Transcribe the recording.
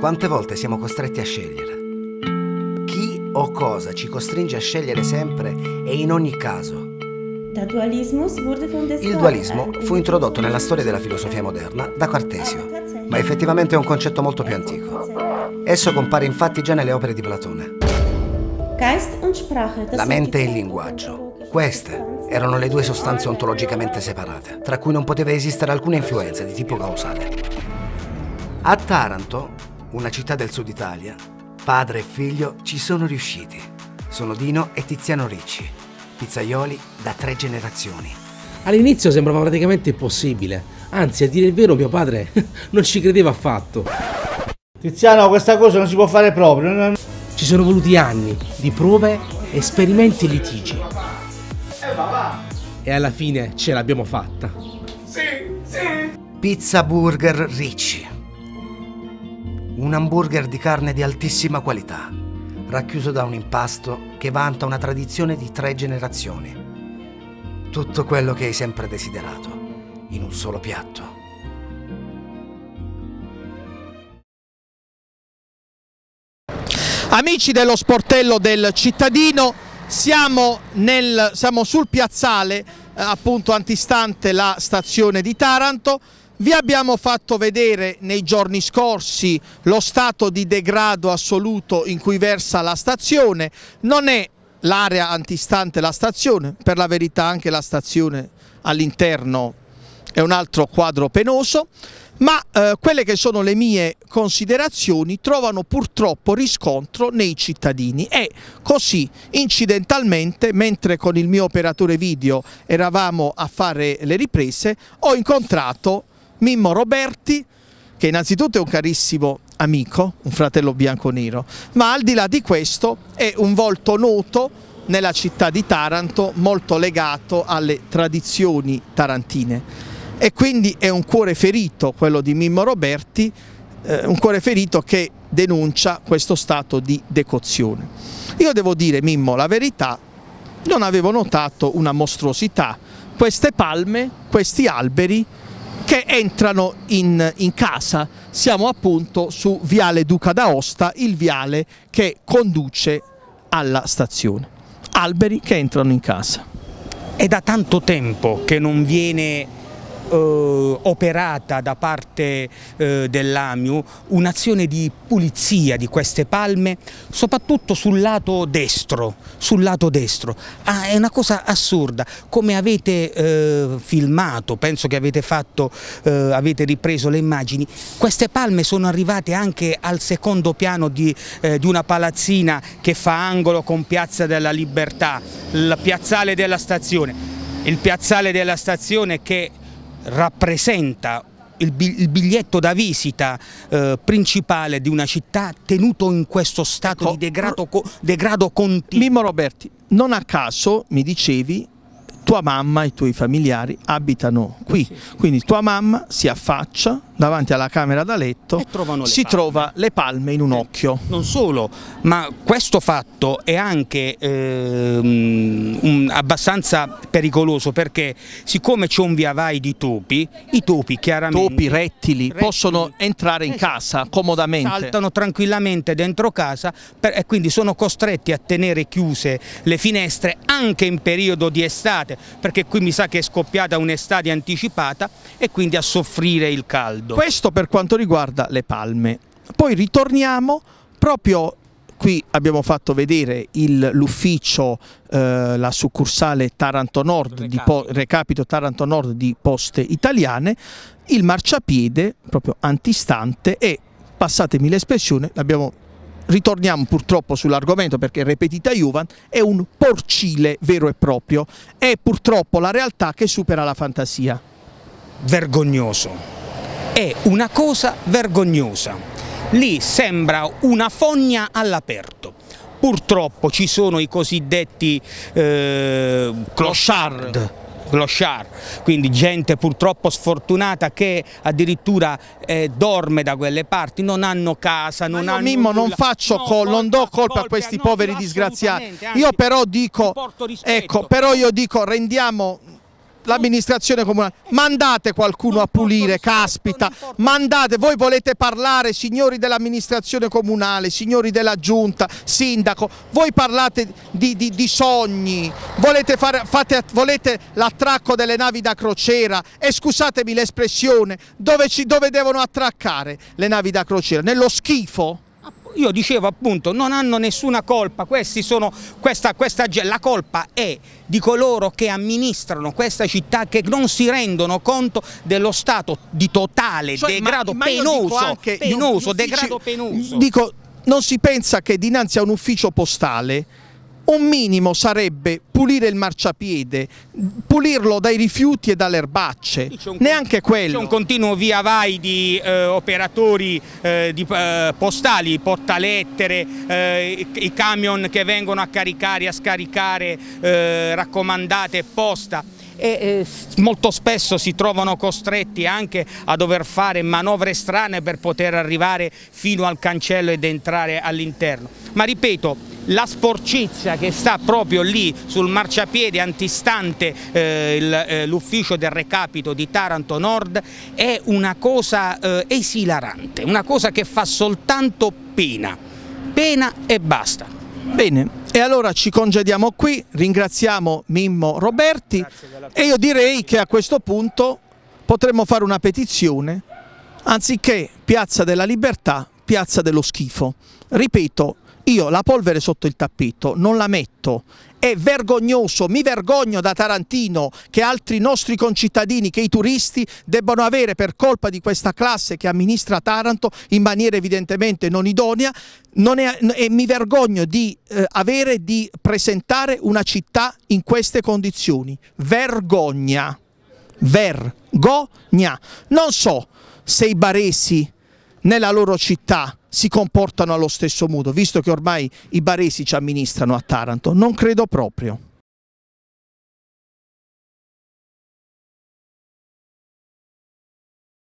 Quante volte siamo costretti a scegliere? Chi o cosa ci costringe a scegliere sempre e in ogni caso? Il dualismo fu introdotto nella storia della filosofia moderna da Cartesio, ma effettivamente è un concetto molto più antico. Esso compare infatti già nelle opere di Platone. La mente e il linguaggio. Queste erano le due sostanze ontologicamente separate, tra cui non poteva esistere alcuna influenza di tipo causale. A Taranto una città del sud Italia, padre e figlio ci sono riusciti. Sono Dino e Tiziano Ricci, pizzaioli da tre generazioni. All'inizio sembrava praticamente impossibile, anzi a dire il vero mio padre non ci credeva affatto. Tiziano, questa cosa non si può fare proprio. Ci sono voluti anni di prove, esperimenti e litigi. E alla fine ce l'abbiamo fatta. Sì, sì. Pizza Burger Ricci un hamburger di carne di altissima qualità, racchiuso da un impasto che vanta una tradizione di tre generazioni. Tutto quello che hai sempre desiderato, in un solo piatto. Amici dello sportello del cittadino, siamo, nel, siamo sul piazzale eh, appunto antistante la stazione di Taranto, vi abbiamo fatto vedere nei giorni scorsi lo stato di degrado assoluto in cui versa la stazione, non è l'area antistante la stazione, per la verità anche la stazione all'interno è un altro quadro penoso, ma eh, quelle che sono le mie considerazioni trovano purtroppo riscontro nei cittadini e così incidentalmente mentre con il mio operatore video eravamo a fare le riprese ho incontrato Mimmo Roberti, che innanzitutto è un carissimo amico, un fratello bianco-nero, ma al di là di questo è un volto noto nella città di Taranto, molto legato alle tradizioni tarantine. E quindi è un cuore ferito quello di Mimmo Roberti, eh, un cuore ferito che denuncia questo stato di decozione. Io devo dire, Mimmo, la verità, non avevo notato una mostruosità. Queste palme, questi alberi, che entrano in, in casa. Siamo appunto su Viale Duca d'Aosta, il viale che conduce alla stazione. Alberi che entrano in casa. È da tanto tempo che non viene eh, operata da parte eh, dell'AMIU un'azione di pulizia di queste palme, soprattutto sul lato destro. Sul lato destro. Ah, è una cosa assurda, come avete eh, filmato, penso che avete, fatto, eh, avete ripreso le immagini, queste palme sono arrivate anche al secondo piano di, eh, di una palazzina che fa angolo con Piazza della Libertà, il piazzale della stazione. Il piazzale della stazione che rappresenta il biglietto da visita eh, principale di una città tenuto in questo stato ecco, di degrado, co, degrado continuo. Mimmo Roberti, non a caso mi dicevi tua mamma e i tuoi familiari abitano qui, sì. quindi tua mamma si affaccia davanti alla camera da letto si palme. trova le palme in un eh, occhio. Non solo, ma questo fatto è anche ehm, un, abbastanza pericoloso perché siccome c'è un via vai di topi, i topi chiaramente... Topi, rettili, rettili possono entrare in eh, casa comodamente. Saltano tranquillamente dentro casa per, e quindi sono costretti a tenere chiuse le finestre anche in periodo di estate perché qui mi sa che è scoppiata un'estate anticipata e quindi a soffrire il caldo d'accordo. Questo per quanto riguarda le palme. Poi ritorniamo proprio qui abbiamo fatto vedere il, l'ufficio, eh, la succursale Taranto Nord, Recapito. Po- Recapito Taranto Nord di Poste Italiane, il marciapiede proprio antistante e, passatemi l'espressione, l'abbiamo ritorniamo purtroppo sull'argomento perché ripetita Juvan è un porcile vero e proprio, è purtroppo la realtà che supera la fantasia. Vergognoso è una cosa vergognosa. Lì sembra una fogna all'aperto. Purtroppo ci sono i cosiddetti eh, clochard, clochard, quindi gente purtroppo sfortunata che addirittura eh, dorme da quelle parti, non hanno casa, non hanno Mimmo nulla. non faccio no, colpa, non do colpa, colpa a questi no, poveri disgraziati. Io però dico ecco, però io dico rendiamo l'amministrazione comunale, mandate qualcuno a pulire, caspita, mandate, voi volete parlare signori dell'amministrazione comunale, signori della giunta, sindaco, voi parlate di, di, di sogni, volete, fare, fate, volete l'attracco delle navi da crociera e scusatemi l'espressione, dove, dove devono attraccare le navi da crociera? Nello schifo? io dicevo appunto non hanno nessuna colpa, questi sono, questa, questa, la colpa è di coloro che amministrano questa città che non si rendono conto dello stato di totale cioè, degrado ma, penoso, ma penoso, degrado penoso. Dico, non si pensa che dinanzi a un ufficio postale un minimo sarebbe pulire il marciapiede, pulirlo dai rifiuti e dalle erbacce, neanche quello. C'è un continuo via vai di eh, operatori eh, di, eh, postali, portalettere, eh, i, i, camion che vengono a caricare, a scaricare eh, raccomandate e posta e eh, molto spesso si trovano costretti anche a dover fare manovre strane per poter arrivare fino al cancello ed entrare all'interno. Ma ripeto, la sporcizia che sta proprio lì sul marciapiede antistante eh, eh l'ufficio eh, del recapito di Taranto Nord è una cosa eh, esilarante, una cosa che fa soltanto pena, pena e basta. Bene, e allora ci congediamo qui, ringraziamo Mimmo Roberti e io direi che a questo punto potremmo fare una petizione anziché Piazza della Libertà piazza dello schifo. Ripeto, io la polvere sotto il tappeto non la metto, è vergognoso, mi vergogno da Tarantino che altri nostri concittadini, che i turisti debbano avere per colpa di questa classe che amministra Taranto in maniera evidentemente non idonea non è, e mi vergogno di eh, avere di presentare una città in queste condizioni. Vergogna, vergogna. Non so se i baresi nella loro città si comportano allo stesso modo, visto che ormai i baresi ci amministrano a Taranto? Non credo proprio.